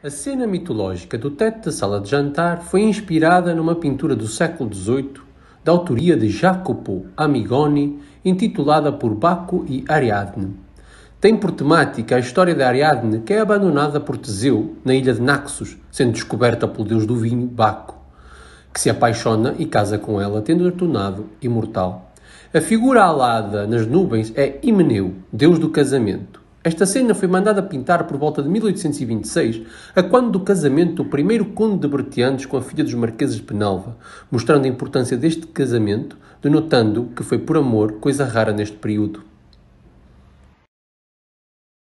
A cena mitológica do teto da sala de jantar foi inspirada numa pintura do século XVIII, da autoria de Jacopo Amigoni, intitulada por Baco e Ariadne. Tem por temática a história de Ariadne, que é abandonada por Teseu na ilha de Naxos, sendo descoberta pelo deus do vinho, Baco, que se apaixona e casa com ela, tendo-a tornado imortal. A figura alada nas nuvens é Himeneu, deus do casamento. Esta cena foi mandada pintar por volta de 1826, a quando do casamento do primeiro conde de Bertiantes com a filha dos marqueses de Penalva, mostrando a importância deste casamento, denotando que foi por amor, coisa rara neste período.